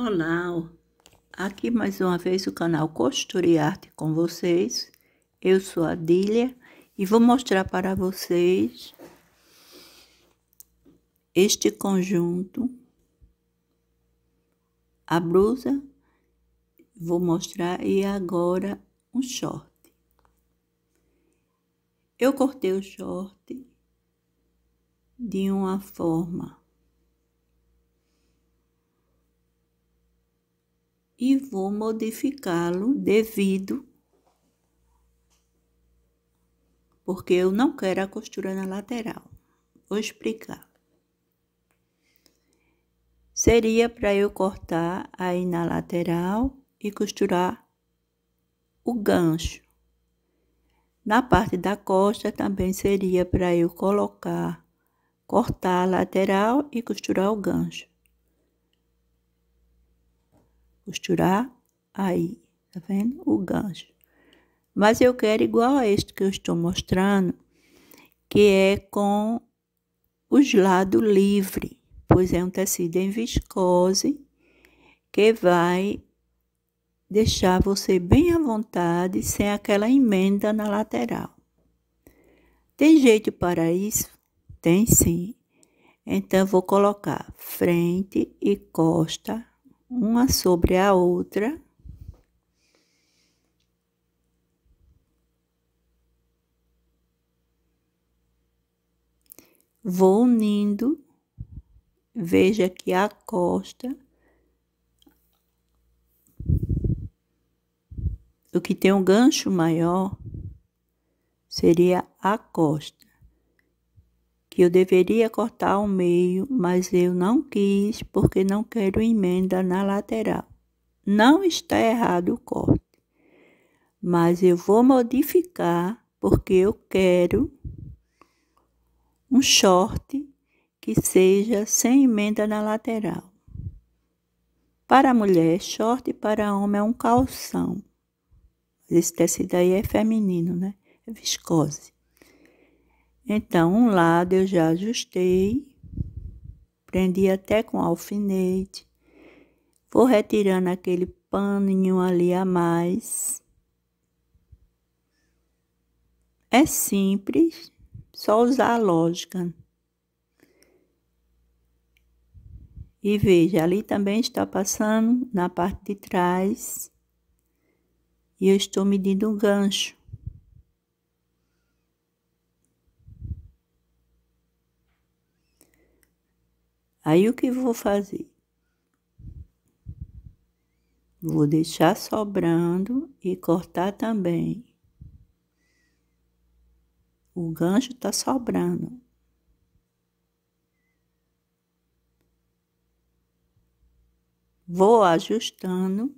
Olá, aqui mais uma vez o canal Costura e Arte com vocês. Eu sou a Dília e vou mostrar para vocês este conjunto, a blusa, vou mostrar e agora um short. Eu cortei o short de uma forma e vou modificá-lo devido, porque eu não quero a costura na lateral. Vou explicar. Seria para eu cortar aí na lateral e costurar o gancho. Na parte da costa também seria para eu colocar, cortar a lateral e costurar o gancho costurar aí, tá vendo? O gancho. Mas eu quero igual a este que eu estou mostrando, que é com os lados livres pois é um tecido em viscose que vai deixar você bem à vontade sem aquela emenda na lateral. Tem jeito para isso? Tem sim. Então, vou colocar frente e costa uma sobre a outra. Vou unindo, veja que a costa, o que tem um gancho maior seria a costa que eu deveria cortar ao meio, mas eu não quis porque não quero emenda na lateral. Não está errado o corte, mas eu vou modificar porque eu quero um short que seja sem emenda na lateral. Para mulher, short, para homem é um calção. Esse tecido aí é feminino, né? É viscose. Então, um lado eu já ajustei, prendi até com alfinete. Vou retirando aquele paninho ali a mais. É simples, só usar a lógica. E veja, ali também está passando na parte de trás. E eu estou medindo um gancho. Aí o que vou fazer? Vou deixar sobrando e cortar também. O gancho tá sobrando. Vou ajustando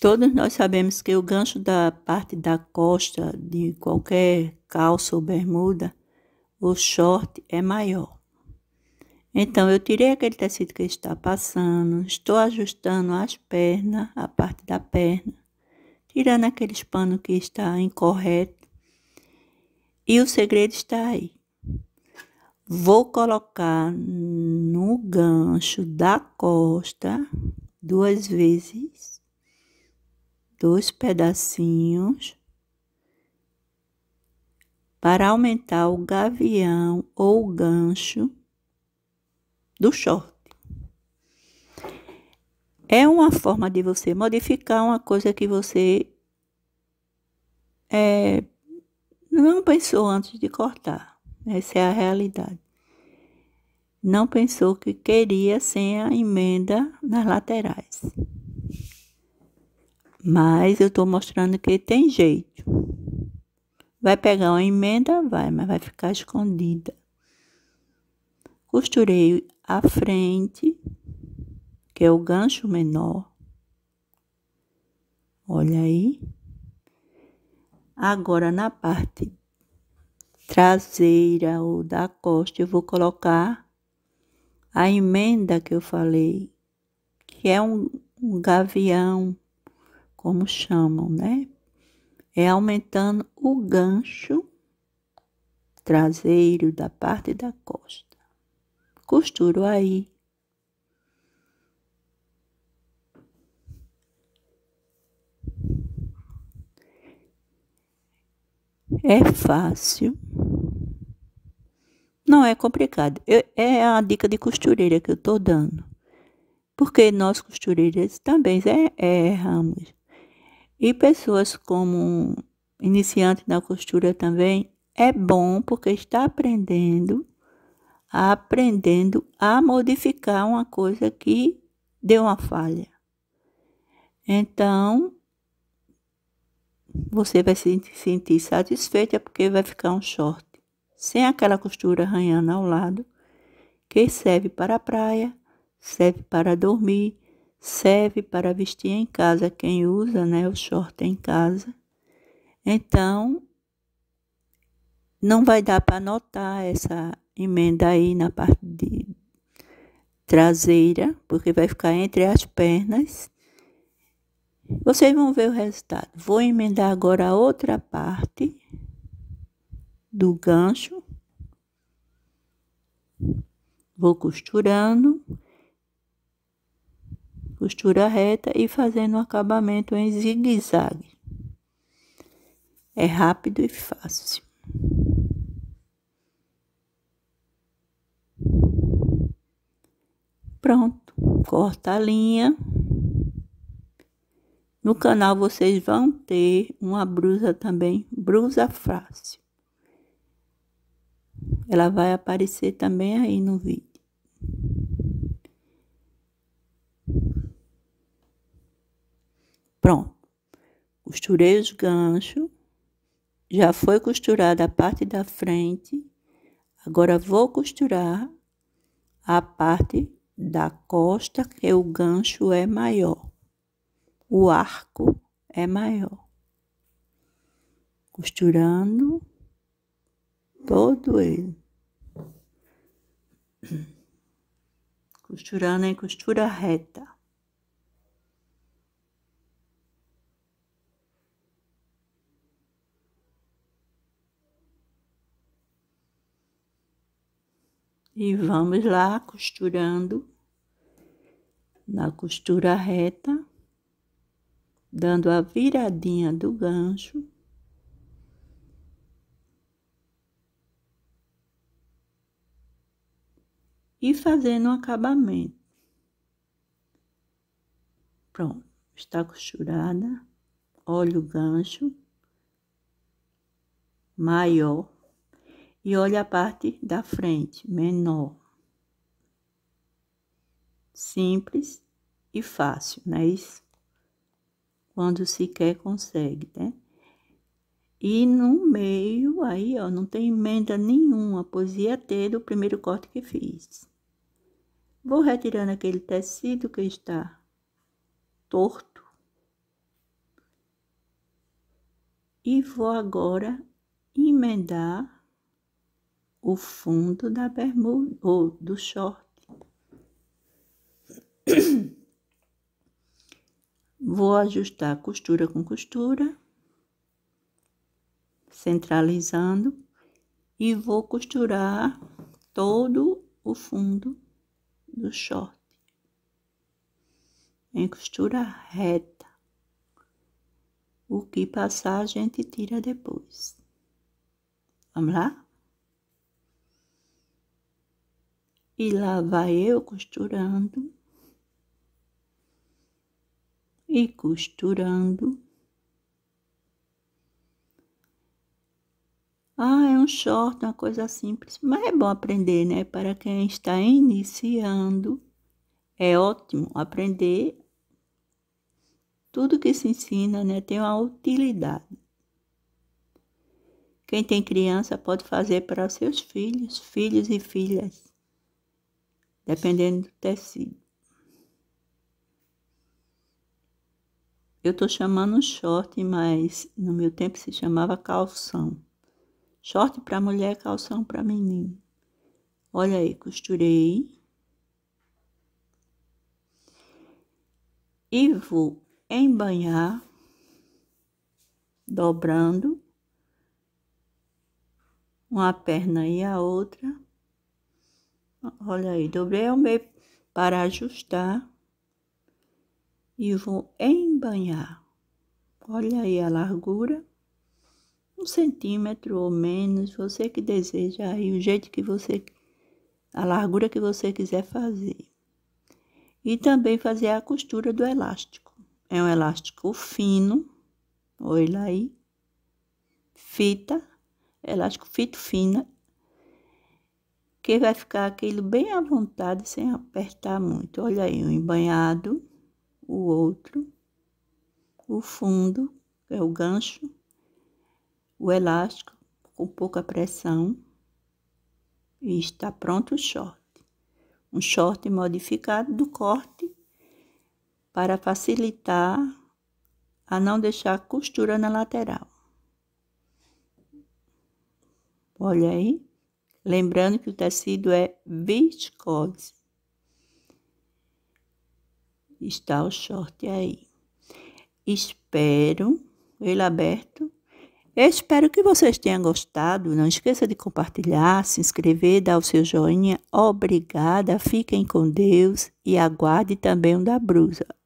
Todos nós sabemos que o gancho da parte da costa de qualquer calça ou bermuda, o short é maior. Então, eu tirei aquele tecido que está passando, estou ajustando as pernas, a parte da perna, tirando aqueles panos que está incorreto. E o segredo está aí. Vou colocar no gancho da costa duas vezes dois pedacinhos para aumentar o gavião ou o gancho do short. É uma forma de você modificar uma coisa que você é, não pensou antes de cortar. Essa é a realidade. Não pensou que queria sem a emenda nas laterais. Mas eu estou mostrando que tem jeito. Vai pegar uma emenda? Vai, mas vai ficar escondida. Costurei a frente, que é o gancho menor. Olha aí. Agora, na parte traseira ou da costa, eu vou colocar a emenda que eu falei, que é um, um gavião como chamam, né? É aumentando o gancho traseiro da parte da costa. Costuro aí. É fácil. Não é complicado. Eu, é a dica de costureira que eu estou dando. Porque nós costureiras também é, erramos. E pessoas como iniciante na costura também é bom porque está aprendendo, aprendendo a modificar uma coisa que deu uma falha. Então, você vai se sentir satisfeita porque vai ficar um short sem aquela costura arranhando ao lado, que serve para a praia, serve para dormir, serve para vestir em casa, quem usa né, o short em casa. Então, não vai dar para notar essa emenda aí na parte de traseira, porque vai ficar entre as pernas. Vocês vão ver o resultado. Vou emendar agora a outra parte do gancho. Vou costurando costura reta e fazendo o acabamento em zigue-zague. É rápido e fácil. Pronto, corta a linha. No canal vocês vão ter uma brusa também, brusa fácil. Ela vai aparecer também aí no vídeo. Pronto. Costurei os ganchos. Já foi costurada a parte da frente. Agora vou costurar a parte da costa, que o gancho é maior. O arco é maior. Costurando todo ele. Costurando em costura reta. E vamos lá costurando na costura reta, dando a viradinha do gancho. E fazendo o um acabamento. Pronto, está costurada. Olha o gancho maior e olha a parte da frente, menor. Simples e fácil, não é isso? Quando se quer, consegue, né? E no meio, aí, ó, não tem emenda nenhuma, pois ia ter do primeiro corte que fiz. Vou retirando aquele tecido que está torto. E vou agora emendar o fundo da bermuda ou do short. Vou ajustar costura com costura, centralizando, e vou costurar todo o fundo do short em costura reta. O que passar a gente tira depois. Vamos lá? E lá vai eu costurando e costurando. Ah, é um short, uma coisa simples, mas é bom aprender, né? Para quem está iniciando, é ótimo aprender tudo que se ensina, né? Tem uma utilidade. Quem tem criança pode fazer para seus filhos, filhos e filhas dependendo do tecido. Eu tô chamando short, mas no meu tempo se chamava calção. Short para mulher, calção para menino. Olha aí, costurei. E vou embanhar, dobrando uma perna e a outra Olha aí, dobrei ao meio para ajustar e vou embanhar. Olha aí a largura, um centímetro ou menos, você que deseja aí, o jeito que você, a largura que você quiser fazer. E também fazer a costura do elástico. É um elástico fino, olha aí, fita, elástico fito fina que vai ficar aquilo bem à vontade, sem apertar muito. Olha aí, um embanhado, o outro, o fundo, que é o gancho, o elástico com pouca pressão e está pronto o short. Um short modificado do corte para facilitar a não deixar costura na lateral. Olha aí. Lembrando que o tecido é viscose. Está o short aí. Espero, ele aberto. Espero que vocês tenham gostado. Não esqueça de compartilhar, se inscrever, dar o seu joinha. Obrigada, fiquem com Deus e aguarde também o da brusa.